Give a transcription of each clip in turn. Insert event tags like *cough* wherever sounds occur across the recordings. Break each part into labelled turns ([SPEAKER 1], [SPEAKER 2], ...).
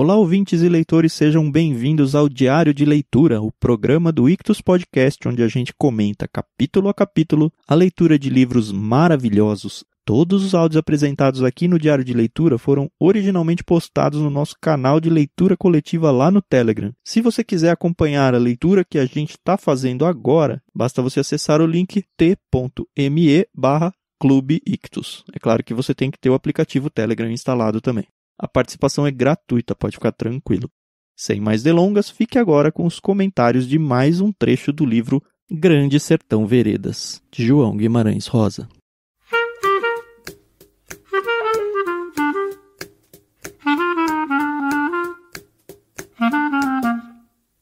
[SPEAKER 1] Olá, ouvintes e leitores, sejam bem-vindos ao Diário de Leitura, o programa do Ictus Podcast, onde a gente comenta capítulo a capítulo a leitura de livros maravilhosos. Todos os áudios apresentados aqui no Diário de Leitura foram originalmente postados no nosso canal de leitura coletiva lá no Telegram. Se você quiser acompanhar a leitura que a gente está fazendo agora, basta você acessar o link t.me Clube Ictus. É claro que você tem que ter o aplicativo Telegram instalado também. A participação é gratuita, pode ficar tranquilo. Sem mais delongas, fique agora com os comentários de mais um trecho do livro Grande Sertão Veredas, de João Guimarães Rosa.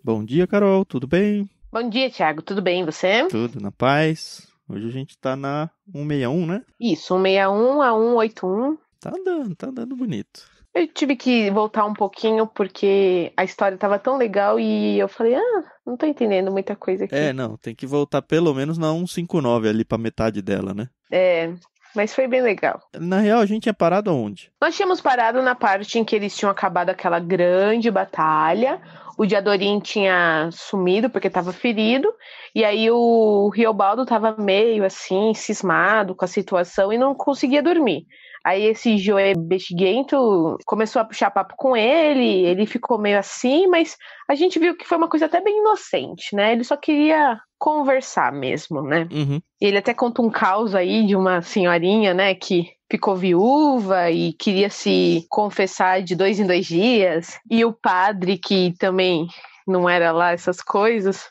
[SPEAKER 1] Bom dia, Carol, tudo bem?
[SPEAKER 2] Bom dia, Thiago, tudo bem? Você?
[SPEAKER 1] Tudo na paz. Hoje a gente tá na 161, né?
[SPEAKER 2] Isso, 161 a 181. Tá andando,
[SPEAKER 1] tá andando bonito.
[SPEAKER 2] Eu tive que voltar um pouquinho porque a história tava tão legal e eu falei, ah, não tô entendendo muita coisa aqui. É,
[SPEAKER 1] não, tem que voltar pelo menos na 159 ali pra metade dela, né?
[SPEAKER 2] É, mas foi bem legal. Na real, a gente tinha parado onde? Nós tínhamos parado na parte em que eles tinham acabado aquela grande batalha. O Diadorim tinha sumido porque estava ferido. E aí o Riobaldo estava meio assim, cismado com a situação e não conseguia dormir. Aí esse Joe é Bexiguento começou a puxar papo com ele, ele ficou meio assim, mas a gente viu que foi uma coisa até bem inocente, né? Ele só queria conversar mesmo, né? Uhum. Ele até conta um caos aí de uma senhorinha, né, que ficou viúva e queria se confessar de dois em dois dias, e o padre, que também não era lá essas coisas,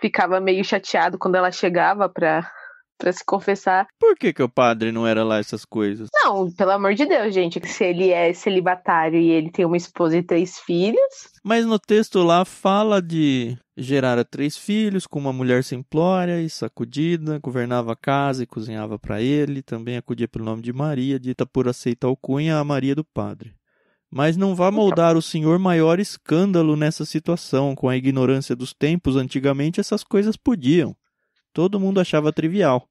[SPEAKER 2] ficava meio chateado quando ela chegava para para se confessar.
[SPEAKER 1] Por que, que o padre não era lá essas coisas?
[SPEAKER 2] Não, pelo amor de Deus, gente. Se ele é celibatário e ele tem uma esposa e três filhos.
[SPEAKER 1] Mas no texto lá fala de gerar três filhos com uma mulher simplória e sacudida, governava a casa e cozinhava para ele, também acudia pelo nome de Maria, dita por aceita alcunha a Maria do Padre. Mas não vá moldar o senhor maior escândalo nessa situação, com a ignorância dos tempos, antigamente essas coisas podiam todo mundo achava trivial.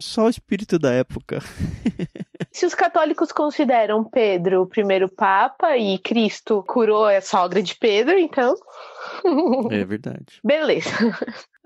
[SPEAKER 1] Só o espírito da época. *laughs*
[SPEAKER 2] Se os católicos consideram Pedro o primeiro papa e Cristo curou a sogra de Pedro, então. é verdade. *laughs* Beleza.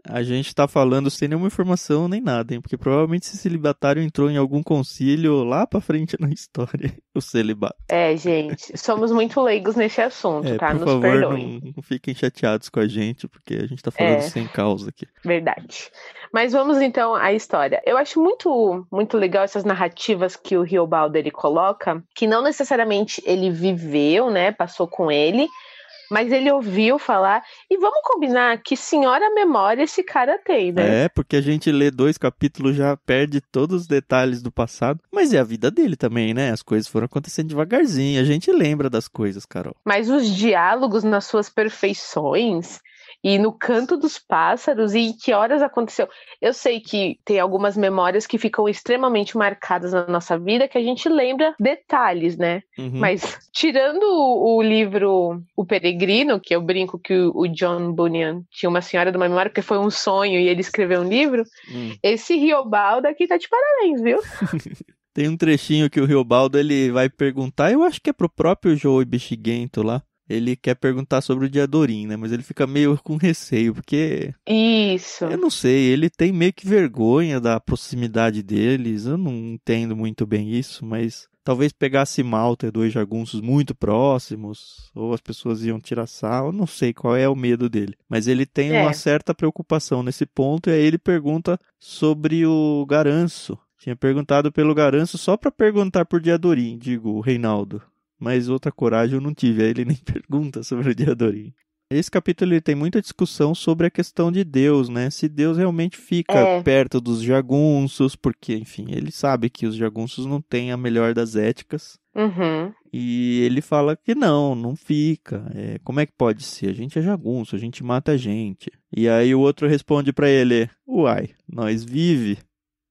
[SPEAKER 1] A gente tá falando sem nenhuma informação nem nada, hein? Porque provavelmente esse celibatário entrou em algum concílio lá pra frente na *laughs* história, o celibato.
[SPEAKER 2] É, gente, somos muito leigos nesse assunto, é, tá? Por Nos favor, perdoem.
[SPEAKER 1] Não, não, fiquem chateados com a gente, porque a gente tá falando é, sem causa aqui.
[SPEAKER 2] Verdade. Mas vamos então à história. Eu acho muito, muito legal essas narrativas que o Riobaldo ele coloca, que não necessariamente ele viveu, né? Passou com ele mas ele ouviu falar. E vamos combinar que senhora memória esse cara tem, né?
[SPEAKER 1] É, porque a gente lê dois capítulos já perde todos os detalhes do passado, mas é a vida dele também, né? As coisas foram acontecendo devagarzinho, a gente lembra das coisas, Carol.
[SPEAKER 2] Mas os diálogos nas suas perfeições, e no canto dos pássaros e em que horas aconteceu. Eu sei que tem algumas memórias que ficam extremamente marcadas na nossa vida que a gente lembra detalhes, né? Uhum. Mas tirando o, o, livro O Peregrino, que eu brinco que o, o, John Bunyan tinha uma senhora de uma memória porque foi um sonho e ele escreveu um livro, uhum. esse Riobaldo aqui tá de parabéns, viu? *laughs*
[SPEAKER 1] Tem um trechinho que o Riobaldo ele vai perguntar, eu acho que é pro próprio Joe Bichiguento lá ele quer perguntar sobre o dia né? Mas ele fica meio com receio, porque.
[SPEAKER 2] Isso. Eu não
[SPEAKER 1] sei, ele tem meio que vergonha da proximidade deles. Eu não entendo muito bem isso, mas talvez pegasse mal ter dois jagunços muito próximos, ou as pessoas iam tirar sal, eu não sei qual é o medo dele. Mas ele tem é. uma certa preocupação nesse ponto, e aí ele pergunta sobre o Garanço. Tinha perguntado pelo Garanço só para perguntar por Diadorim, digo, o Reinaldo mas outra coragem eu não tive. Aí ele nem *laughs* pergunta sobre o dia Dorim. Esse capítulo ele tem muita discussão sobre a questão de Deus, né? Se Deus realmente fica é. perto dos jagunços, porque, enfim, ele sabe que os jagunços não têm a melhor das éticas. Uhum. E ele fala que não, não fica. É, como é que pode ser? A gente é jagunço, a gente mata a gente. E aí o outro responde para ele: Uai, nós vive.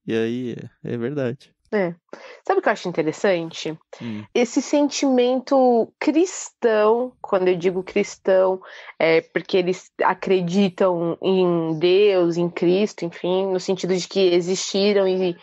[SPEAKER 1] E aí, é, é verdade.
[SPEAKER 2] É. Sabe o que eu acho interessante? Hum. Esse sentimento cristão, quando eu digo cristão, é porque eles acreditam em Deus, em Cristo, enfim, no sentido de que existiram e.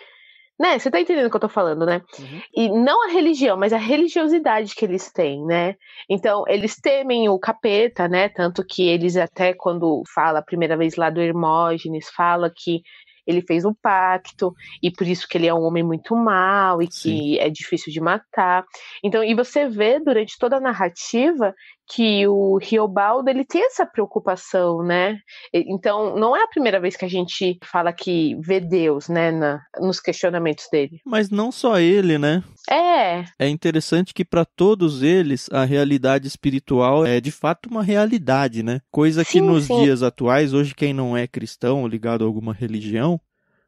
[SPEAKER 2] Né? Você tá entendendo o que eu tô falando, né? Uhum. E não a religião, mas a religiosidade que eles têm, né? Então, eles temem o capeta, né? Tanto que eles até quando fala a primeira vez lá do Hermógenes, fala que ele fez um pacto e por isso que ele é um homem muito mal e que Sim. é difícil de matar. Então, e você vê durante toda a narrativa que o Riobaldo ele tem essa preocupação, né? Então não é a primeira vez que a gente fala que vê Deus, né, na, nos questionamentos dele. Mas não
[SPEAKER 1] só ele, né? É. É interessante que para todos eles a realidade espiritual é de fato uma realidade, né? Coisa que nos sim. dias atuais, hoje quem não é cristão ligado a alguma religião,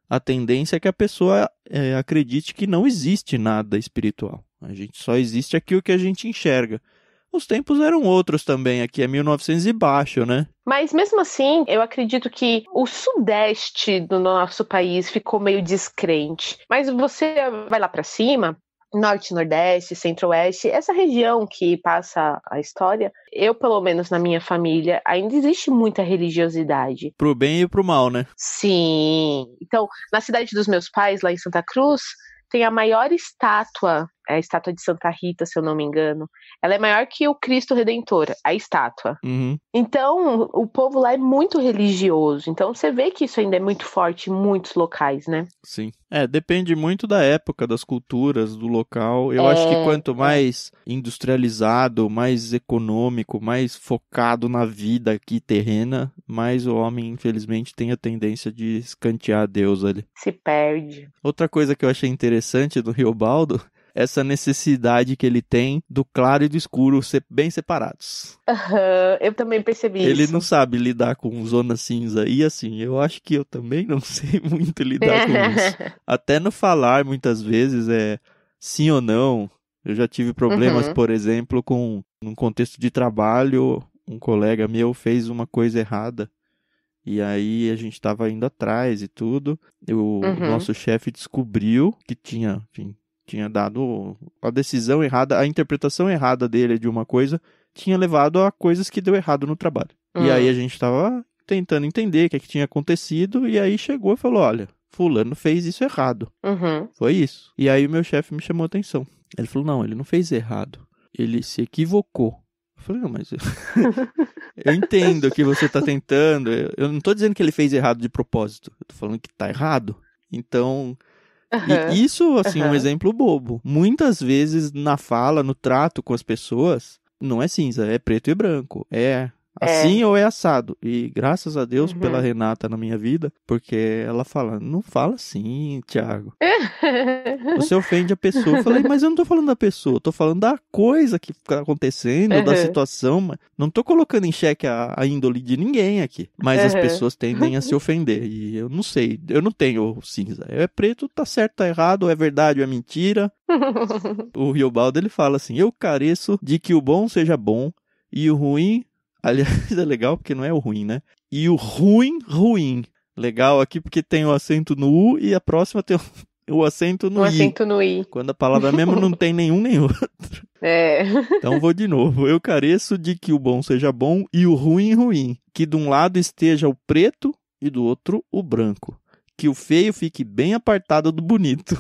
[SPEAKER 1] a tendência é que a pessoa é, acredite que não existe nada espiritual. A gente só existe aquilo que a gente enxerga os tempos eram outros também, aqui é 1900 e baixo, né?
[SPEAKER 2] Mas mesmo assim, eu acredito que o sudeste do nosso país ficou meio descrente. Mas você vai lá para cima, norte, nordeste, centro-oeste, essa região que passa a história, eu, pelo menos na minha família, ainda existe muita religiosidade.
[SPEAKER 1] Pro bem e pro mal, né?
[SPEAKER 2] Sim. Então, na cidade dos meus pais, lá em Santa Cruz, tem a maior estátua é a estátua de Santa Rita, se eu não me engano. Ela é maior que o Cristo Redentor, a estátua. Uhum. Então, o povo lá é muito religioso. Então, você vê que isso ainda é muito forte em muitos locais, né?
[SPEAKER 1] Sim. É, depende muito da época, das culturas, do local. Eu é... acho que é. quanto mais industrializado, mais econômico, mais focado na vida aqui terrena, mais o homem, infelizmente, tem a tendência de escantear Deus ali. Se perde. Outra coisa que eu achei interessante do Riobaldo essa necessidade que ele tem do claro e do escuro ser bem separados.
[SPEAKER 2] Uhum, eu também percebi ele isso. Ele
[SPEAKER 1] não sabe lidar com zona cinza. E assim, eu acho que eu também não *laughs* sei muito lidar com isso. *laughs* Até no falar, muitas vezes, é sim ou não. Eu já tive problemas, uhum. por exemplo, com num contexto de trabalho, um colega meu fez uma coisa errada. E aí a gente estava indo atrás e tudo. O uhum. nosso chefe descobriu que tinha enfim, tinha dado a decisão errada, a interpretação errada dele de uma coisa tinha levado a coisas que deu errado no trabalho. Uhum. E ah. aí a gente tava tentando entender o que, é que tinha acontecido e aí chegou e falou: olha, fulano fez isso errado. Uhum. Foi isso. E aí o meu chefe me chamou a atenção. Ele falou: não, ele não fez errado. Ele se equivocou. Eu falei, não, mas eu... *laughs* eu entendo o que você está tentando. Eu não estou dizendo que ele fez errado de propósito. Eu tô falando que está errado. Então,
[SPEAKER 2] Uhum. E isso, assim, uhum. um exemplo
[SPEAKER 1] bobo. Muitas vezes na fala, no trato com as pessoas, não é cinza, é preto e branco. É é. Assim é. ou é assado. E graças a Deus uhum. pela Renata na minha vida, porque ela fala, não fala assim, Tiago.
[SPEAKER 2] *laughs* Você
[SPEAKER 1] ofende a pessoa. Eu falei, mas eu não tô falando da pessoa, eu tô falando da coisa que tá acontecendo, uhum. da situação. Mas não tô colocando em xeque a, a índole de ninguém aqui. Mas uhum. as pessoas tendem a se *laughs* ofender. E eu não sei, eu não tenho cinza. É preto, tá certo, tá errado, é verdade é mentira.
[SPEAKER 2] *laughs*
[SPEAKER 1] o Riobaldo, ele fala assim, eu careço de que o bom seja bom e o ruim Aliás, *laughs* é legal porque não é o ruim, né? E o ruim, ruim. Legal aqui porque tem o acento no U e a próxima tem o *laughs* acento no, o I. acento no I. Quando a palavra mesmo não *laughs* tem nenhum nem outro.
[SPEAKER 2] É. Então vou
[SPEAKER 1] de novo. Eu careço de que o bom seja bom e o ruim, ruim. Que de um lado esteja o preto e do outro o branco. Que o feio fique bem apartado do bonito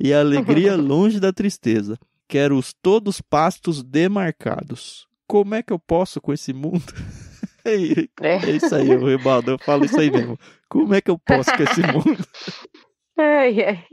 [SPEAKER 1] e a alegria longe da tristeza. Quero os todos pastos demarcados como é que eu posso com esse mundo? *laughs* É, é. é isso aí, o Ribaldo, eu falo isso aí mesmo. Como é que eu posso com esse mundo?
[SPEAKER 2] *laughs* Ai, ai.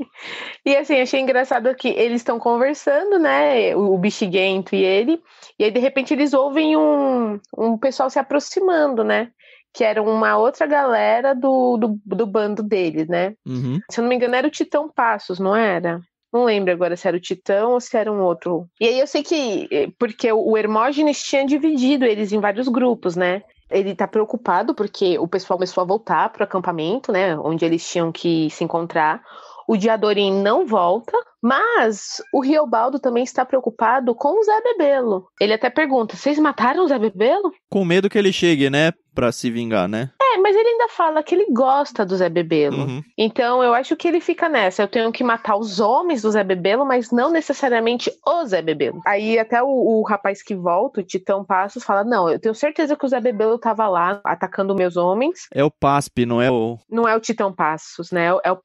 [SPEAKER 2] E assim, achei engraçado que eles estão conversando, né? O, o bexiguento e ele. E aí, de repente, eles ouvem um, um pessoal se aproximando, né? Que era uma outra galera do, do, do bando deles, né? Uhum. Se eu não me engano, era o Titão Passos, não era? Não lembro agora se era o Titão ou se era um outro. E aí eu sei que. Eh, porque o Hermógenes tinha dividido eles em vários grupos, né? Ele tá preocupado porque o pessoal começou a voltar pro acampamento, né? Onde eles tinham que se encontrar. O Diadorim não volta, mas o Riobaldo também está preocupado com o Zé Bebelo. Ele até pergunta: vocês mataram o Zé Bebelo?
[SPEAKER 1] Com medo que ele chegue, né? Pra se vingar, né?
[SPEAKER 2] É, mas ele ainda fala que ele gosta do Zé Bebelo. Uhum. Então eu acho que ele fica nessa. Eu tenho que matar os homens do Zé Bebelo, mas não necessariamente o Zé Bebelo. Aí até o, o rapaz que volta, o Titão Passos, fala: Não, eu tenho certeza que o Zé Bebelo tava lá atacando meus homens.
[SPEAKER 1] É o Paspe, não é o.
[SPEAKER 2] Não é o Titão Passos, né? É o é O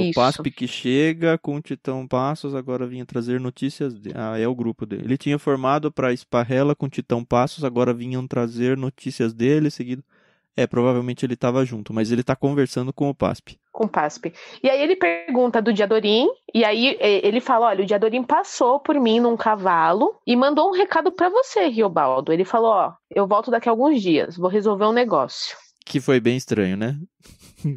[SPEAKER 2] Isso.
[SPEAKER 1] que chega com o Titão. Gastão Passos agora vinha trazer notícias. De... Ah, é o grupo dele. Ele tinha formado para Esparrela com Titão Passos, agora vinham trazer notícias dele, seguido. É, provavelmente ele estava junto, mas ele está conversando com o PASP.
[SPEAKER 2] Com o PASP. E aí ele pergunta do Diadorim, e aí é, ele fala: olha, o Diadorim passou por mim num cavalo e mandou um recado para você, Riobaldo. Ele falou: ó, eu volto daqui a alguns dias, vou resolver um negócio
[SPEAKER 1] que foi bem estranho, né?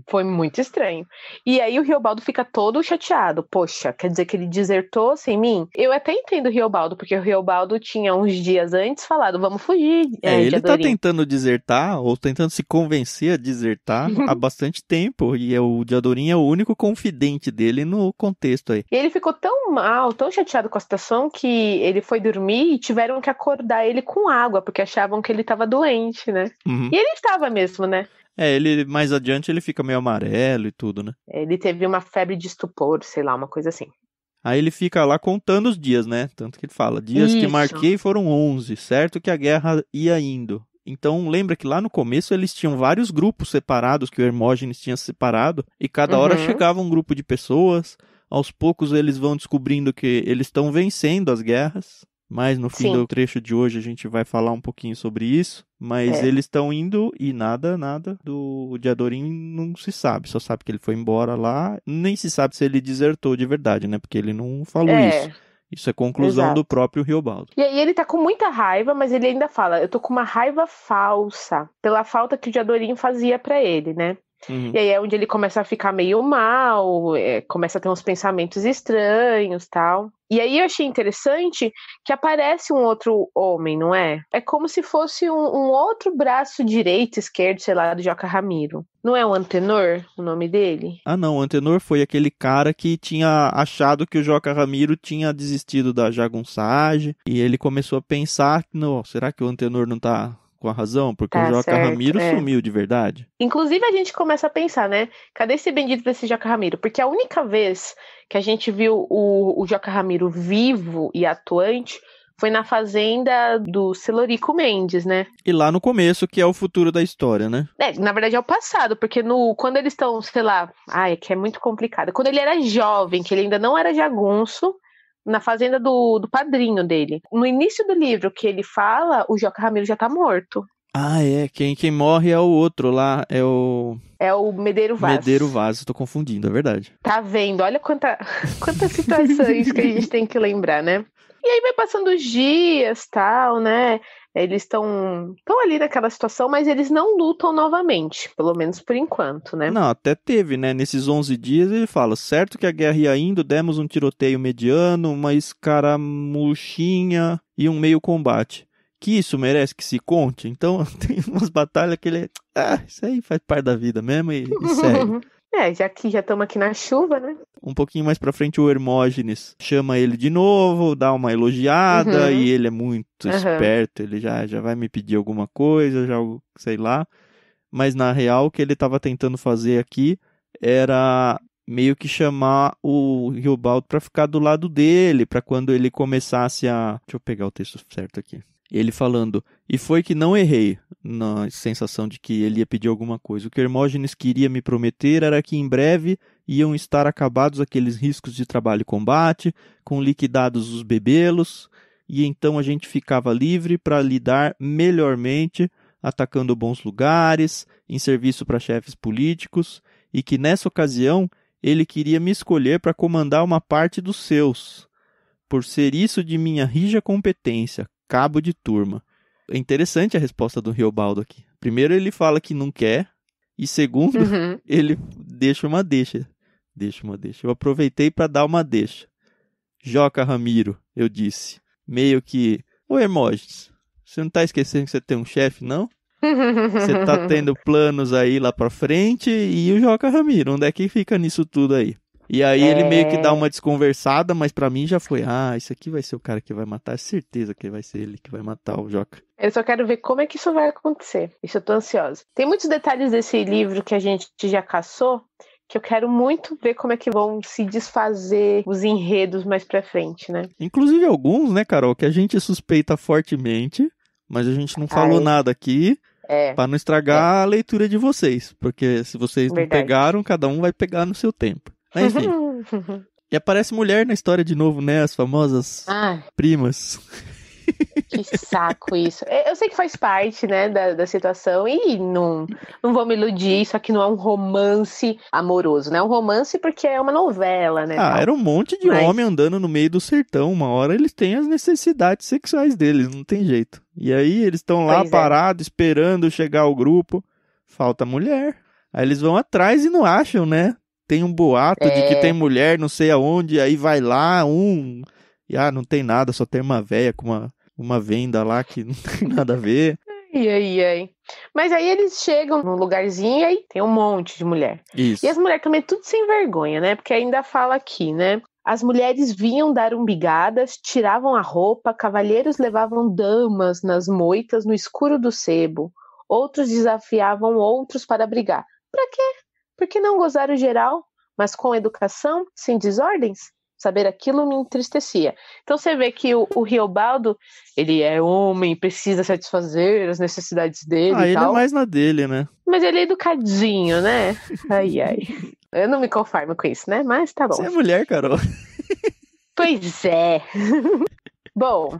[SPEAKER 2] Foi muito estranho. E aí o Riobaldo fica todo chateado. Poxa, quer dizer que ele desertou sem mim? Eu até entendo o Riobaldo, porque o Riobaldo tinha uns dias antes falado, vamos fugir. É, é ele tá tentando
[SPEAKER 1] desertar, ou tentando se convencer a desertar *laughs* há bastante tempo. E é o Diadorim é o único confidente dele no contexto aí.
[SPEAKER 2] E ele ficou tão mal, tão chateado com a situação, que ele foi dormir e tiveram que acordar ele com água, porque achavam que ele tava doente, né? Uhum. E ele estava mesmo, né?
[SPEAKER 1] É, ele mais adiante ele fica meio amarelo e tudo, né?
[SPEAKER 2] Ele teve uma febre de estupor, sei lá, uma coisa assim.
[SPEAKER 1] Aí ele fica lá contando os dias, né? Tanto que ele fala: dias Isso. que marquei foram 11, certo que a guerra ia indo. Então lembra que lá no começo eles tinham vários grupos separados que o Hermógenes tinha separado e cada uhum. hora chegava um grupo de pessoas. Aos poucos eles vão descobrindo que eles estão vencendo as guerras mas no fim Sim. do trecho de hoje a gente vai falar um pouquinho sobre isso. Mas é. eles estão indo e nada, nada do Diadorim não se sabe. Só sabe que ele foi embora lá. Nem se sabe se ele desertou de verdade, né? Porque ele não falou é. isso. Isso é conclusão Exato. do próprio Riobaldo.
[SPEAKER 2] E aí ele tá com muita raiva, mas ele ainda fala: eu tô com uma raiva falsa pela falta que o Diadorim fazia para ele, né? Uhum. E aí é onde ele começa a ficar meio mal, é, começa a ter uns pensamentos estranhos tal. E aí eu achei interessante que aparece um outro homem, não é? É como se fosse um, um outro braço direito, esquerdo, sei lá, do Joca Ramiro. Não é o Antenor o nome dele?
[SPEAKER 1] Ah, não. O Antenor foi aquele cara que tinha achado que o Joca Ramiro tinha desistido da jagunçagem. E ele começou a pensar: não, será que o Antenor não tá com a razão, porque tá o Joca certo, Ramiro é. sumiu de verdade.
[SPEAKER 2] Inclusive a gente começa a pensar, né? Cadê esse bendito desse Joca Ramiro? Porque a única vez que a gente viu o, o Joca Ramiro vivo e atuante foi na fazenda do Celorico Mendes, né?
[SPEAKER 1] E lá no começo, que é o futuro da história, né?
[SPEAKER 2] É, na verdade é o passado, porque no quando eles estão, sei lá, ai, que é muito complicado. Quando ele era jovem, que ele ainda não era jagunço, na fazenda do, do padrinho dele. No início do livro que ele fala, o Joca Ramiro já tá morto.
[SPEAKER 1] Ah, é. Quem, quem morre é o outro lá, é o.
[SPEAKER 2] É o Medeiro Vaz. Medeiro
[SPEAKER 1] Vaz, tô confundindo, é verdade.
[SPEAKER 2] Tá vendo? Olha quanta, *laughs* quantas situações que a gente tem que lembrar, né? E aí vai passando os dias, tal, né? Eles estão tão ali naquela situação, mas eles não lutam novamente, pelo menos por enquanto, né? Não,
[SPEAKER 1] até teve, né? Nesses 11 dias ele fala: certo que a guerra ia indo, demos um tiroteio mediano, uma escaramuchinha e um meio combate que isso merece que se conte. Então, *laughs* tem umas batalhas que ele. É, ah, isso aí faz parte da vida mesmo e, e
[SPEAKER 2] *laughs* segue. É, já que já estamos aqui na chuva, né?
[SPEAKER 1] Um pouquinho mais pra frente, o Hermógenes chama ele de novo, dá uma elogiada, uhum. e ele é muito uhum. esperto, ele já, já vai me pedir alguma coisa, já sei lá. Mas na real, o que ele estava tentando fazer aqui era meio que chamar o Riobaldo para ficar do lado dele, para quando ele começasse a. Deixa eu pegar o texto certo aqui. Ele falando, e foi que não errei, na sensação de que ele ia pedir alguma coisa. O que Hermógenes queria me prometer era que em breve iam estar acabados aqueles riscos de trabalho e combate, com liquidados os bebelos, e então a gente ficava livre para lidar melhormente, atacando bons lugares, em serviço para chefes políticos, e que nessa ocasião ele queria me escolher para comandar uma parte dos seus. Por ser isso de minha rija competência, cabo de turma. É interessante a resposta do Riobaldo aqui. Primeiro, ele fala que não quer, e segundo, uhum. *laughs* ele deixa uma deixa. Deixa uma deixa. Eu aproveitei para dar uma deixa. Joca Ramiro, eu disse. Meio que. Ô Hermógenes, você não tá esquecendo que você tem um chefe, não?
[SPEAKER 2] Você tá *laughs* tendo
[SPEAKER 1] planos aí lá pra frente e o Joca Ramiro, onde é que fica nisso tudo aí? E aí ele meio que dá é. uma desconversada, mas para mim já foi, ah, isso aqui vai ser o cara que vai matar, é certeza que vai ser ele que vai matar o Joca.
[SPEAKER 2] Eu só quero ver como é que isso vai acontecer. Isso eu tô ansiosa. Tem muitos detalhes desse livro que a gente já caçou, que eu quero muito ver como é que vão se desfazer os enredos mais pra frente, né?
[SPEAKER 1] Inclusive alguns, né, Carol, que a gente suspeita fortemente, mas a gente não falou Ai. nada aqui. É. Pra não estragar é. a leitura de vocês. Porque se vocês Verdade. não pegaram, cada um vai pegar no seu tempo. Mas
[SPEAKER 2] enfim.
[SPEAKER 1] e aparece mulher na história de novo, né? As famosas ah. primas.
[SPEAKER 2] Que saco isso. Eu sei que faz parte, né, da, da, situação e não, não vou me iludir, isso aqui não é um romance amoroso, né? É um romance porque é uma novela, né? Ah, tal. era um monte de Mas... homem
[SPEAKER 1] andando no meio do sertão. Uma hora eles têm as necessidades sexuais deles, não tem jeito. E aí eles estão lá é. parados, é. esperando chegar o grupo. Falta mulher. Aí eles vão atrás e não acham, né? tem um boato é... de que é. tem mulher não sei aonde, aí vai lá um e ah, não tem nada, só tem uma véia com uma, uma venda lá que não *laughs* tem nada a ver.
[SPEAKER 2] e ai, ai. Mas aí eles chegam num lugarzinho e aí tem um monte de mulher. Isso. E as mulheres também tudo sem vergonha, né? Porque ainda fala aqui, né? As mulheres vinham dar umbigadas, tiravam a roupa, cavalheiros levavam damas nas moitas no escuro do sebo. Outros desafiavam outros para brigar. para quê? Por que não gozar o geral, mas com educação, sem desordens? Saber aquilo me entristecia. Então você vê que o, o Riobaldo, ele é homem, precisa satisfazer as necessidades dele. Ah, ele é tal. é mais
[SPEAKER 1] na dele, né?
[SPEAKER 2] Mas ele é educadinho, né? Ai, ai. Eu não me conformo com isso, né? Mas tá bom. Você é mulher, Carol. Pois é. bom,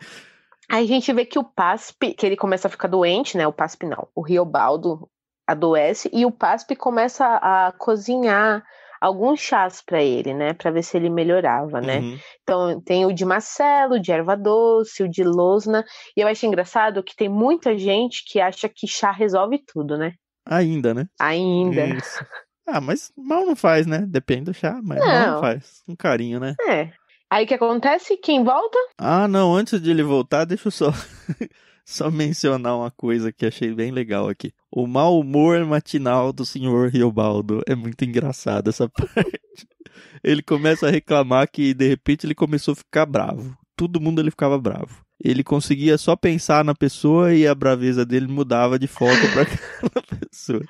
[SPEAKER 2] Aí a gente vê que o PASP, que ele começa a ficar doente, né? O PASP não, o Riobaldo, adoece e o PASP começa a cozinhar alguns chás para ele, né, para ver se ele melhorava, né? Uhum. Então tem o de macelo, de erva doce, o de losna, e eu acho engraçado que tem muita gente que acha que chá resolve tudo, né?
[SPEAKER 1] Ainda, né?
[SPEAKER 2] Ainda. Isso.
[SPEAKER 1] Ah, mas mal não faz, né? Depende do chá, mas não. mal não faz. Um carinho, né?
[SPEAKER 2] É. Aí o que acontece? Quem volta?
[SPEAKER 1] Ah, não, antes de ele voltar, deixa eu só *laughs* só mencionar uma coisa que achei bem legal aqui. O mau humor matinal do senhor Riobaldo. É muito engraçado essa *laughs* parte. Ele começa a reclamar que de repente ele começou a ficar bravo. Todo mundo ele ficava bravo. Ele conseguia só pensar na pessoa e a braveza dele mudava de foco para *laughs* aquela pessoa.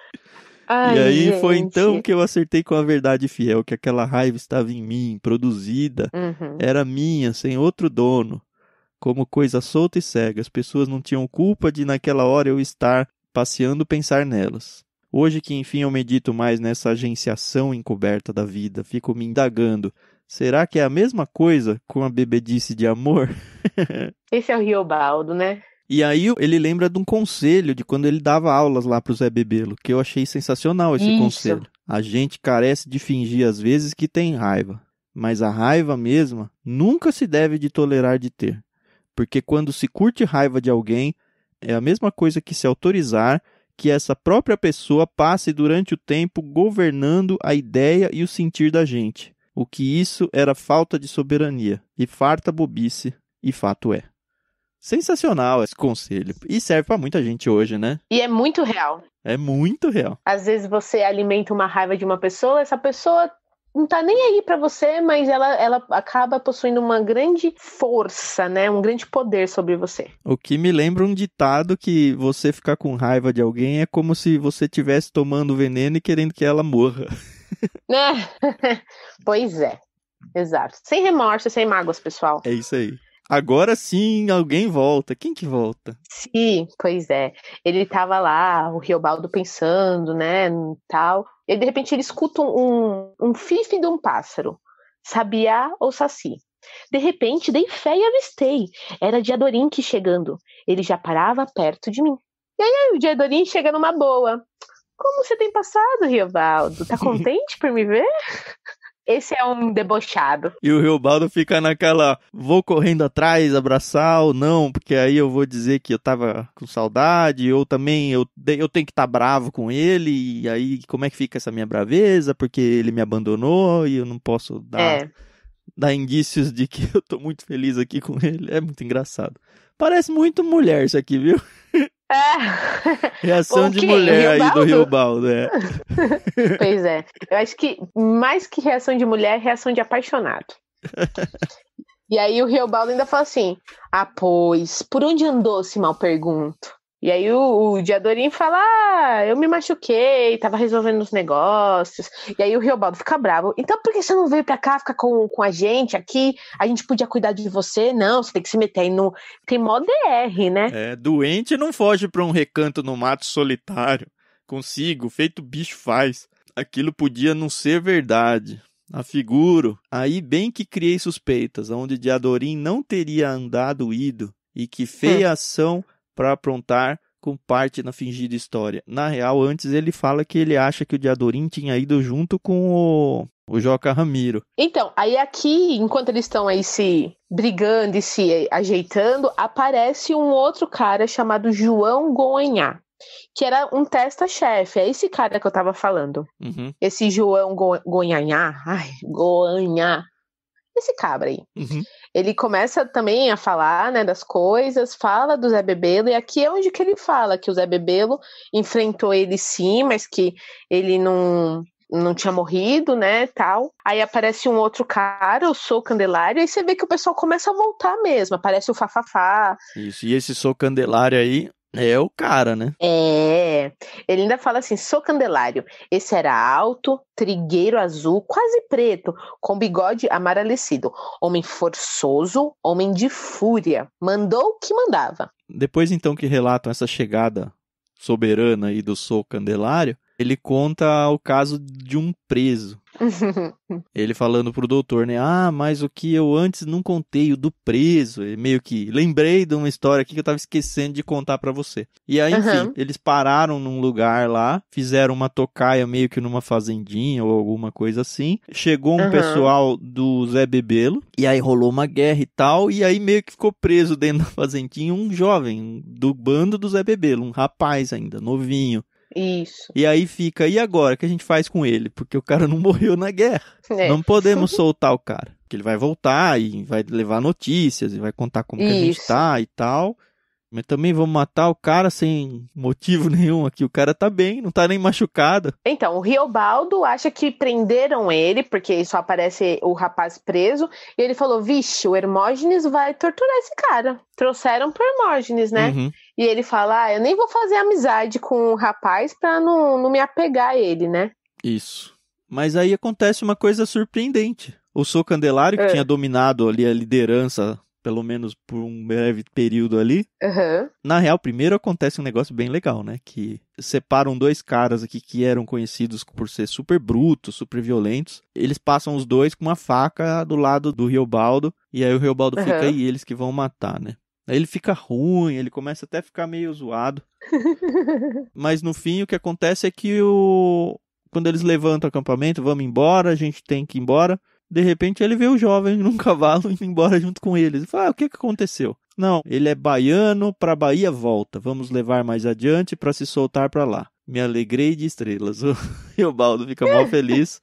[SPEAKER 2] Ai, e aí gente. foi
[SPEAKER 1] então que eu acertei com a verdade fiel, que aquela raiva estava em mim, produzida, uhum. era minha, sem outro dono como coisa solta e cega. As pessoas não tinham culpa de naquela hora eu estar passeando pensar nelas. Hoje que enfim eu medito mais nessa agenciação encoberta da vida, fico me indagando. Será que é a mesma coisa com a bebedice de amor? *laughs*
[SPEAKER 2] Esse é o Riobaldo, né?
[SPEAKER 1] E aí ele lembra de um conselho de quando ele dava aulas lá para o Zé Bebelo, que eu achei sensacional esse Isso. conselho. A gente carece de fingir às vezes que tem raiva, mas a raiva mesma nunca se deve de tolerar de ter. Porque quando se curte raiva de alguém, é a mesma coisa que se autorizar que essa própria pessoa passe durante o tempo governando a ideia e o sentir da gente. O que isso era falta de soberania e farta bobice, e fato é. Sensacional esse conselho. E serve para muita gente hoje, né?
[SPEAKER 2] E é muito real.
[SPEAKER 1] É muito real.
[SPEAKER 2] Às vezes você alimenta uma raiva de uma pessoa, essa pessoa não tá nem aí para você, mas ela, ela acaba possuindo uma grande força, né? Um grande poder sobre você.
[SPEAKER 1] O que me lembra um ditado que você ficar com raiva de alguém é como se você estivesse tomando veneno e querendo que ela morra.
[SPEAKER 2] Né? *laughs* *laughs* pois é. Exato. Sem remorso, sem mágoas, pessoal.
[SPEAKER 1] É isso aí agora sim alguém volta. Quem que volta?
[SPEAKER 2] Sim, pois é. Ele tava lá, o Riobaldo pensando, né, tal. E de repente ele escuta um, um fife de um pássaro. Sabiá ou Saci? De repente, dei fé e avistei. Era Diadorinque chegando. Ele já parava perto de mim. E aí, o Diadorinque chega numa boa. Como você tem passado, Riovaldo? Tá *laughs* contente por me ver? Esse é um debochado.
[SPEAKER 1] E o Riobaldo fica naquela, vou correndo atrás, abraçar ou não, porque aí eu vou dizer que eu tava com saudade, ou também eu, eu tenho que estar tá bravo com ele, e aí como é que fica essa minha braveza, porque ele me abandonou e eu não posso dar, é. dar indícios de que *laughs* eu tô muito feliz aqui com ele. É muito engraçado. Parece muito mulher isso aqui, viu? *laughs* É. Reação de mulher aí do Rio Baldo, é.
[SPEAKER 2] Pois é. Eu acho que mais que reação de mulher, é reação de apaixonado. *laughs* e aí o Rio Baldo ainda fala assim: Ah, pois, por onde andou, se mal pergunto? E aí o, o Diadorim fala: ah, eu me machuquei, tava resolvendo os negócios. E aí o Riobaldo fica bravo. Então por que você não veio pra cá, fica com, com a gente aqui? A gente podia cuidar de você? Não, você tem que se meter aí no. Tem mó DR, né?
[SPEAKER 1] É, doente não foge pra um recanto no mato solitário. Consigo, feito bicho faz. Aquilo podia não ser verdade. Afiguro. Aí bem que criei suspeitas, onde Diadorim não teria andado ido, e que feia hum. ação para aprontar com parte na fingida história. Na real, antes ele fala que ele acha que o Diadorim tinha ido junto com o, o Joca Ramiro.
[SPEAKER 2] Então, aí aqui, enquanto eles estão aí se brigando e se ajeitando, aparece um outro cara chamado João Goenhá. Que era um testa-chefe, é esse cara que eu tava falando. Uhum. Esse João Go ai, Goenhá, esse cabra aí. Uhum ele começa também a falar, né, das coisas, fala do Zé Bebelo, e aqui é onde que ele fala que o Zé Bebelo enfrentou ele sim, mas que ele não não tinha morrido, né, tal. Aí aparece um outro cara, o sou Candelária, e você vê que o pessoal começa a voltar mesmo. Aparece o Fafafá.
[SPEAKER 1] Isso, e esse sou Candelária aí é o cara, né?
[SPEAKER 2] É. Ele ainda fala assim: sou Candelário. Esse era alto, trigueiro azul, quase preto, com bigode amarelecido. Homem forçoso, homem de fúria. Mandou o que mandava.
[SPEAKER 1] Depois, então, que relatam essa chegada soberana aí do Sou Candelário, ele conta o caso de um preso.
[SPEAKER 2] *laughs*
[SPEAKER 1] ele falando pro doutor, né? Ah, mas o que eu antes não contei, o do preso. Meio que lembrei de uma história aqui que eu tava esquecendo de contar para você. E aí, enfim, eles pararam num lugar lá, fizeram uma tocaia meio que numa fazendinha ou alguma coisa assim. Chegou um uhum. pessoal do Zé Bebelo, e aí rolou uma guerra e tal. E aí meio que ficou preso dentro da fazendinha um jovem do bando do Zé Bebelo, um rapaz ainda, novinho. Isso. E aí fica, e agora? O que a gente faz com ele? Porque o cara não morreu na guerra.
[SPEAKER 2] É. Não podemos *laughs*
[SPEAKER 1] soltar o cara. Que ele vai voltar e vai levar notícias e vai contar como que a gente tá e tal. Mas também vamos matar o cara sem motivo *laughs* nenhum aqui. O cara tá bem, não tá nem machucado.
[SPEAKER 2] Então, o Riobaldo acha que prenderam ele, porque só aparece o rapaz preso. E ele falou: Vixe, o Hermógenes vai torturar esse cara. Trouxeram pro Hermógenes, né? Uhum. E ele fala: ah, eu nem vou fazer amizade com o rapaz pra não, não me apegar a ele, né?
[SPEAKER 1] Isso. Mas aí acontece uma coisa surpreendente. O Sou Candelário, que é. tinha dominado ali a liderança, pelo menos por um breve período ali. Uhum. Na real, primeiro acontece um negócio bem legal, né? Que separam dois caras aqui que eram conhecidos por ser super brutos, super violentos. Eles passam os dois com uma faca do lado do Riobaldo. E aí o Riobaldo uhum. fica aí, eles que vão matar, né? Aí ele fica ruim, ele começa até a ficar meio zoado.
[SPEAKER 2] *laughs*
[SPEAKER 1] Mas no fim o que acontece é que o quando eles levantam o acampamento, vamos embora, a gente tem que ir embora. De repente ele vê o jovem *laughs* num cavalo indo embora junto com eles. Ele fala, ah, o que, que aconteceu? Não, ele é baiano, para Bahia volta. Vamos levar mais adiante para se soltar para lá. Me alegrei de estrelas. *laughs* O Baldo fica mal feliz.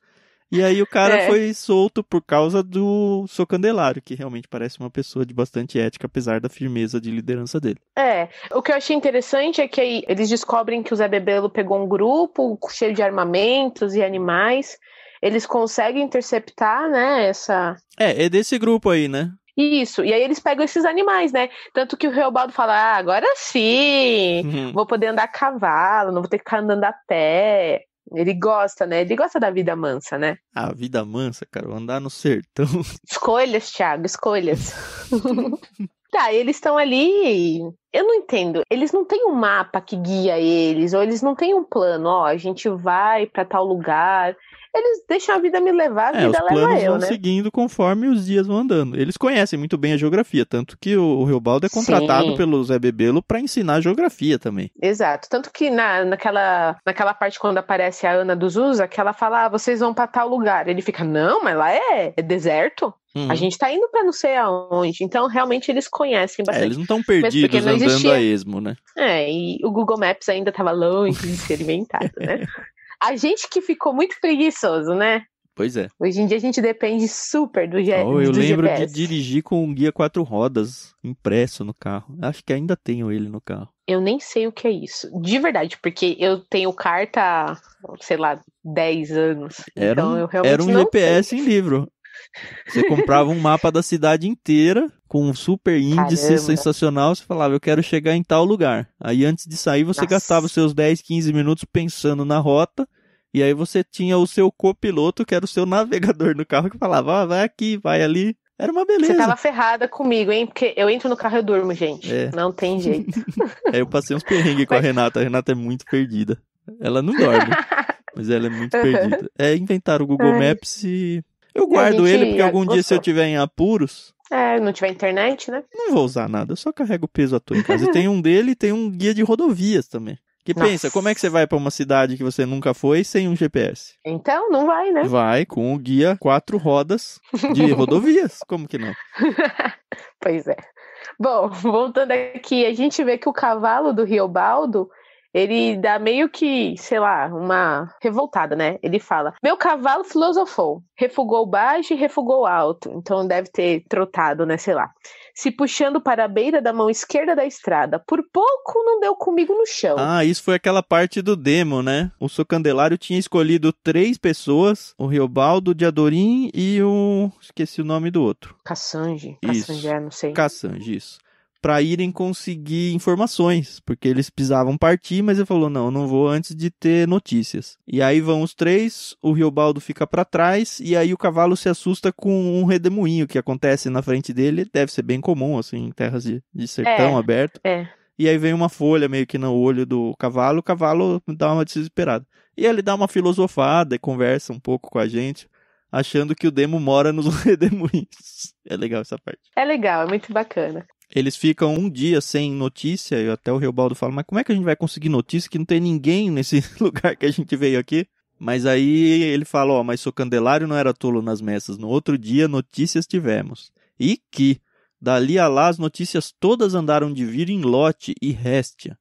[SPEAKER 1] E aí o cara é. foi solto por causa do seu Candelário, que realmente parece uma pessoa de bastante ética, apesar da firmeza de liderança dele.
[SPEAKER 2] É, o que eu achei interessante é que aí eles descobrem que o Zé Bebelo pegou um grupo cheio de armamentos e animais. Eles conseguem interceptar, né, essa...
[SPEAKER 1] É, é desse grupo aí, né?
[SPEAKER 2] Isso, e aí eles pegam esses animais, né? Tanto que o Reobaldo fala: ah, agora sim, uhum. vou poder andar a cavalo, não vou ter que ficar andando a pé. Ele gosta, né? Ele gosta da vida mansa, né?
[SPEAKER 1] A vida mansa, cara, andar no sertão. *laughs*
[SPEAKER 2] Escolhas, Thiago, escolhas. *laughs* Tá, eles estão ali. Eu não entendo. Eles não têm um mapa que guia eles, ou eles não têm um plano. Ó, a gente vai para tal lugar eles deixam a vida me levar, a é, os leva planos eu, vão né?
[SPEAKER 1] seguindo conforme os dias vão andando. Eles conhecem muito bem a geografia, tanto que o, o Reobaldo é contratado Sim. pelo Zé Bebelo para ensinar a geografia também.
[SPEAKER 2] Exato, tanto que na, naquela, naquela parte quando aparece a Ana dos Usa, que ela fala, ah, vocês vão para tal lugar. Ele fica, não, mas lá é, é deserto. Uhum. A gente está indo para não sei aonde. Então, realmente, eles conhecem bastante. É, eles não estão perdidos não andando a esmo, né? É, e o Google Maps ainda estava longe de experimentado, né? *laughs* A gente que ficou muito preguiçoso, né? Pois é. Hoje em dia a gente depende super do, G oh, eu lembro de
[SPEAKER 1] dirigir com um guia quatro rodas impresso no carro. Acho que ainda tenho ele no carro.
[SPEAKER 2] Eu nem sei o que é isso. De verdade, porque eu tenho carta, sei lá, 10 anos. Era então um, eu realmente era um não
[SPEAKER 1] GPS sei. em livro. Você comprava um mapa da cidade inteira com um super índice Caramba. sensacional, você falava, eu quero chegar em tal lugar. Aí antes de sair, você Nossa. gastava seus 10, 15 minutos pensando na rota, e aí você tinha o seu copiloto, que era o seu navegador no carro, que falava, ah, vai aqui, vai ali. Era
[SPEAKER 2] uma beleza. Você tava ferrada comigo, hein? Porque eu entro no carro e durmo, gente. É. Não tem jeito. *laughs*
[SPEAKER 1] aí eu passei uns perrengues com a Renata. A Renata é muito perdida. Ela não dorme, *laughs* mas ela é muito perdida. É, inventaram o Google Maps e eu guardo ele porque algum gostou. dia se eu tiver em apuros.
[SPEAKER 2] É, não tiver internet, né? Não
[SPEAKER 1] vou usar nada, eu só carrego o peso à toa em casa. e tem um dele e tem um guia de rodovias também. Que Nossa. pensa, como é que você vai para uma cidade que você nunca foi sem um GPS?
[SPEAKER 2] Então, não vai, né?
[SPEAKER 1] Vai com o guia quatro rodas de *laughs* rodovias. Como que não?
[SPEAKER 2] pois é. Bom, *laughs* voltando aqui, a gente vê que o cavalo do Riobaldo ele dá meio que, sei lá, uma revoltada, né? Ele fala: Meu cavalo filosofou, refugou baixo e refugou alto. Então deve ter trotado, né? Sei lá. Se puxando para a beira da mão esquerda da estrada. Por pouco não deu comigo no chão.
[SPEAKER 1] Ah, isso foi aquela parte do demo, né? O seu Candelário tinha escolhido três pessoas: o Riobaldo, o Diadorim e o. Esqueci o nome do outro. Cassange. Cassange, é, não sei. Cassange, isso para irem conseguir informações, porque eles precisavam partir, mas ele falou: "Não, eu não vou antes de ter notícias". E aí vão os três, o Riobaldo fica para trás e aí o cavalo se assusta com um redemoinho que acontece na frente dele, deve ser bem comum assim em terras de, de sertão é, aberto. É. E aí vem uma folha meio que no olho do cavalo, o cavalo dá uma desesperada. E ele dá uma filosofada e conversa um pouco com a gente achando que o demo mora nos *laughs* redemoinhos. É legal essa parte.
[SPEAKER 2] É legal, é muito bacana
[SPEAKER 1] eles ficam um dia sem notícia, e até o Reobaldo fala, mas como é que a gente vai conseguir notícia que não tem ninguém nesse *laughs* lugar que a gente veio aqui? Mas aí ele fala, ó, oh, mas seu Candelário não era tolo nas messas, no outro dia notícias tivemos. E que, dali a lá as notícias todas andaram de vir em lote e réstia.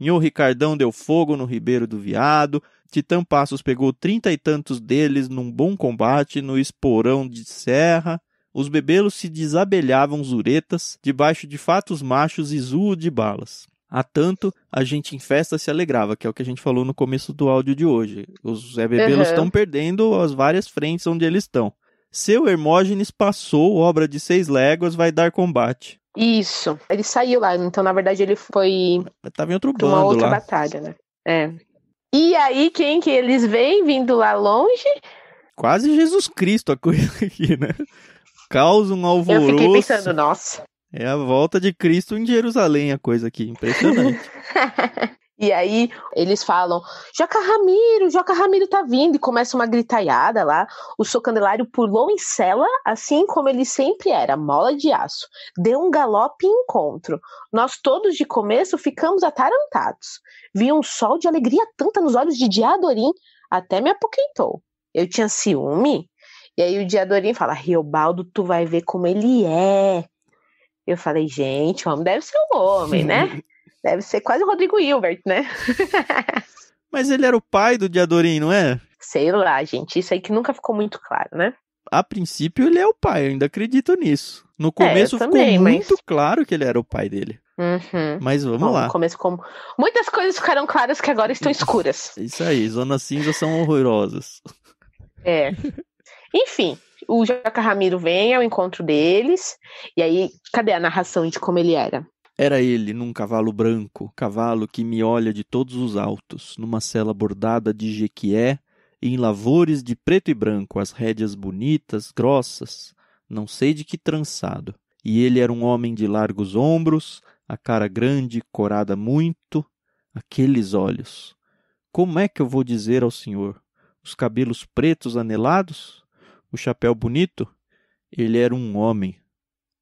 [SPEAKER 1] Nhô Ricardão deu fogo no Ribeiro do Viado, Titã Passos pegou trinta e tantos deles num bom combate no Esporão de Serra, os bebelos se desabelhavam zuretas, debaixo de fatos machos e zuo de balas. A tanto, a gente em festa se alegrava, que é o que a gente falou no começo do áudio de hoje. Os Zé Bebelos estão uhum. perdendo as várias frentes onde eles estão. Seu Hermógenes passou, obra de seis léguas, vai dar combate.
[SPEAKER 2] Isso. Ele saiu lá, então na verdade ele foi. Tava em outro bando uma outra lá. batalha, né? É. E aí, quem que eles vêm vindo lá longe?
[SPEAKER 1] Quase Jesus Cristo a coisa aqui, né? causa um alvoroço. Eu fiquei pensando, nossa. É a volta de Cristo em Jerusalém a coisa aqui, impressionante. *laughs*
[SPEAKER 2] e aí eles falam, Joca Ramiro, Joca Ramiro tá vindo, e começa uma gritaiada lá. O seu candelário pulou em cela, assim como ele sempre era, mola de aço. Deu um galope em encontro. Nós todos de começo ficamos atarantados. Vi um sol de alegria tanta nos olhos de Diadorim, até me apoquentou. Eu tinha ciúme? E aí o Diadorim fala: Riobaldo, tu vai ver como ele é. Eu falei: gente, o homem deve ser um homem, né? *laughs* Deve ser quase o Rodrigo Hilbert, né?
[SPEAKER 1] Mas ele era o pai do Diadorim, não é?
[SPEAKER 2] Sei lá, gente. Isso aí que nunca ficou muito claro, né?
[SPEAKER 1] A princípio, ele é o pai, eu ainda acredito nisso. No é, começo é, também, ficou muito mas... claro que ele era o pai dele.
[SPEAKER 2] Uhum. Mas vamos Bom, lá. começo como muitas coisas ficaram claras que agora estão escuras.
[SPEAKER 1] Isso aí, zonas cinzas são horrorosas.
[SPEAKER 2] É. *laughs* Enfim, o Jaca Ramiro vem ao encontro deles, e aí, cadê a narração de como ele era?
[SPEAKER 1] Era ele num cavalo branco, cavalo que me olha de todos os altos, numa cela bordada de jequié, em lavores de preto e branco, as rédeas bonitas, grossas, não sei de que trançado. E ele era um homem de largos ombros, a cara grande, corada muito, aqueles olhos. Como é que eu vou dizer ao senhor? Os cabelos pretos anelados? o chapéu bonito, ele era um homem,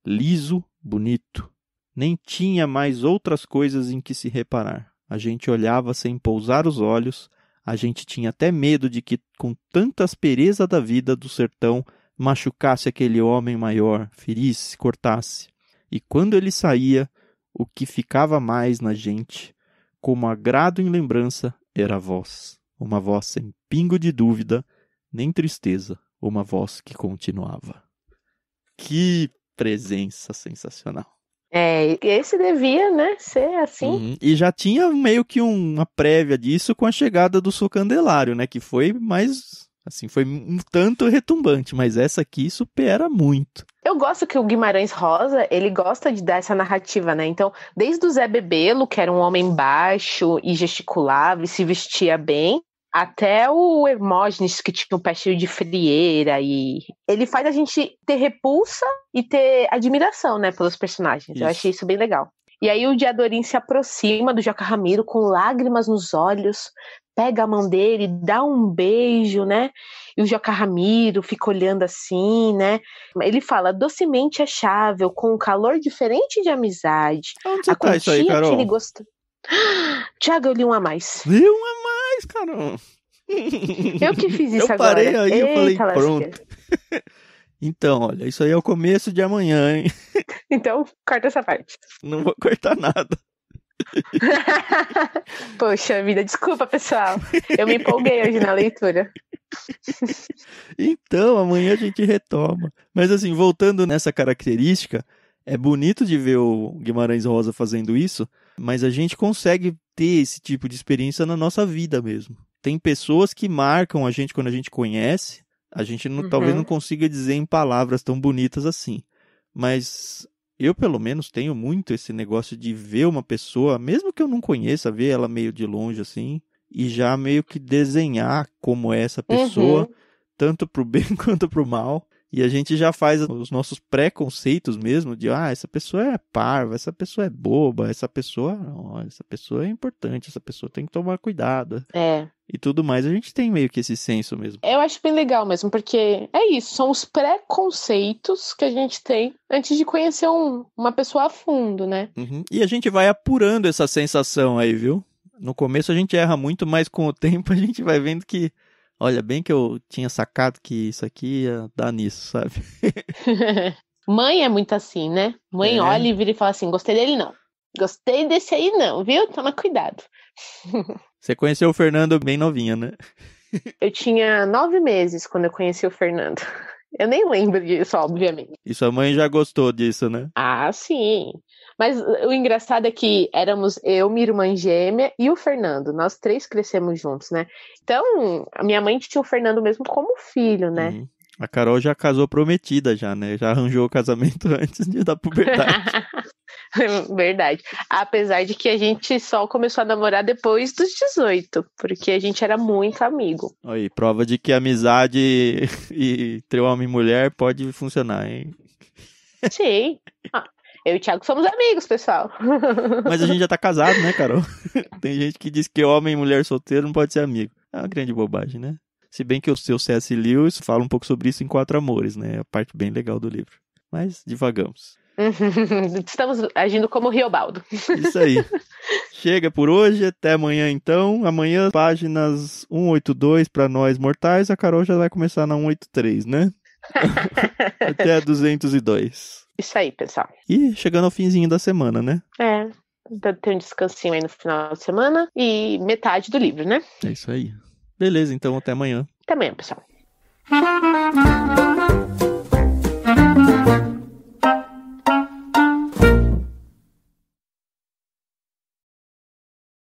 [SPEAKER 1] liso, bonito. Nem tinha mais outras coisas em que se reparar. A gente olhava sem pousar os olhos, a gente tinha até medo de que, com tanta aspereza da vida do sertão, machucasse aquele homem maior, ferisse, cortasse. E quando ele saía, o que ficava mais na gente, como agrado em lembrança, era a voz. Uma voz sem pingo de dúvida, nem tristeza, uma voz que continuava. Que presença sensacional.
[SPEAKER 2] É, esse devia, né, ser assim. Uhum.
[SPEAKER 1] E já tinha meio que uma prévia disso com a chegada do seu Candelário, né, que foi mais, assim, foi um tanto retumbante, mas essa aqui supera muito.
[SPEAKER 2] Eu gosto que o Guimarães Rosa, ele gosta de dar essa narrativa, né? Então, desde o Zé Bebelo, que era um homem baixo e gesticulava e se vestia bem, até o Hermógenes, que tinha um pé cheio de frieira e... Ele faz a gente ter repulsa e ter admiração, né, pelos personagens. Isso. Eu achei isso bem legal. E aí o Diadorim se aproxima do Joca Ramiro com lágrimas nos olhos, pega a mão dele, dá um beijo, né? E o Joca Ramiro fica olhando assim, né? Ele fala docemente achável, com um calor diferente de amizade. Onde a tá isso aí, Carol? que ele Tiago, *gasps* eu li um a mais. Li um a mas, cara. Eu que fiz *laughs* isso eu agora. Eu parei aí e falei, lasqueira. pronto.
[SPEAKER 1] *laughs* Então, olha, isso aí é o começo de amanhã, hein? *laughs*
[SPEAKER 2] Então, corta essa parte.
[SPEAKER 1] Não vou cortar nada.
[SPEAKER 2] Poxa vida, desculpa, pessoal. Eu me empolguei hoje na leitura.
[SPEAKER 1] Então, amanhã a gente retoma. Mas assim, voltando nessa característica, é bonito de ver o Guimarães Rosa fazendo isso, mas a gente consegue ter esse tipo de experiência na nossa vida mesmo. Tem pessoas que marcam a gente quando a gente conhece, a gente não, uhum. talvez não consiga dizer em palavras tão bonitas assim, mas eu pelo menos tenho muito esse negócio de ver uma pessoa, mesmo que eu não conheça, ver ela meio de longe assim, e já meio que desenhar como é essa pessoa, uhum. tanto pro bem *laughs* quanto pro mal. E a gente já faz os nossos preconceitos mesmo de, ah, essa pessoa é parva, essa pessoa é boba, essa pessoa, não, essa pessoa é importante, essa pessoa tem que tomar cuidado. É. E tudo mais, a gente tem meio que esse senso mesmo.
[SPEAKER 2] Eu acho bem legal mesmo, porque é isso, são os preconceitos que a gente tem antes de conhecer um, uma pessoa a fundo, né?
[SPEAKER 1] Uhum. E a gente vai apurando essa sensação aí, viu? No começo a gente erra muito, mas com o tempo a gente vai vendo que olha, bem que eu tinha sacado que isso aqui ia dar nisso, sabe?
[SPEAKER 2] *laughs* Mãe é muito assim, né? Mãe é. olha e vira e fala assim: gostei dele não. Gostei desse aí não, viu? Toma cuidado. *laughs*
[SPEAKER 1] Você conheceu o Fernando bem novinha, né?
[SPEAKER 2] eu tinha nove meses quando eu conheci o Fernando. *laughs* Eu nem lembro disso, obviamente.
[SPEAKER 1] E sua mãe já gostou disso, né?
[SPEAKER 2] Ah, sim. Mas o engraçado é que éramos eu, minha irmã gêmea e o Fernando. Nós três crescemos juntos, né? Então, a minha mãe tinha o Fernando mesmo como filho, né? Uhum.
[SPEAKER 1] A Carol já casou prometida, já, né? Já arranjou o casamento *laughs* antes de da puberdade.
[SPEAKER 2] *laughs* Verdade. Apesar de que a gente só começou a namorar depois dos 18, porque a gente era muito amigo.
[SPEAKER 1] Aí, prova de que amizade entre *laughs* homem e mulher pode funcionar, hein?
[SPEAKER 2] Sim. Eu e o Thiago somos amigos, pessoal. *laughs* Mas a gente
[SPEAKER 1] já tá casado, né, Carol? *laughs* Tem gente que diz que homem e mulher solteiro não pode ser amigo. É uma grande bobagem, né? Se bem que o seu C.S. Lewis fala um pouco sobre isso em Quatro Amores, né? A parte bem legal do livro. Mas divagamos.
[SPEAKER 2] *laughs* Estamos agindo como Riobaldo. Isso
[SPEAKER 1] aí. Chega por hoje, até amanhã então. Amanhã, páginas 182 para nós mortais. A Carol já vai começar na 183, né? até a 202.
[SPEAKER 2] Isso aí, pessoal.
[SPEAKER 1] E chegando ao finzinho da semana, né?
[SPEAKER 2] É. Então tem um descansinho aí no final de semana e metade do livro, né?
[SPEAKER 1] É isso aí. Beleza, então até amanhã.
[SPEAKER 2] Até amanhã, pessoal.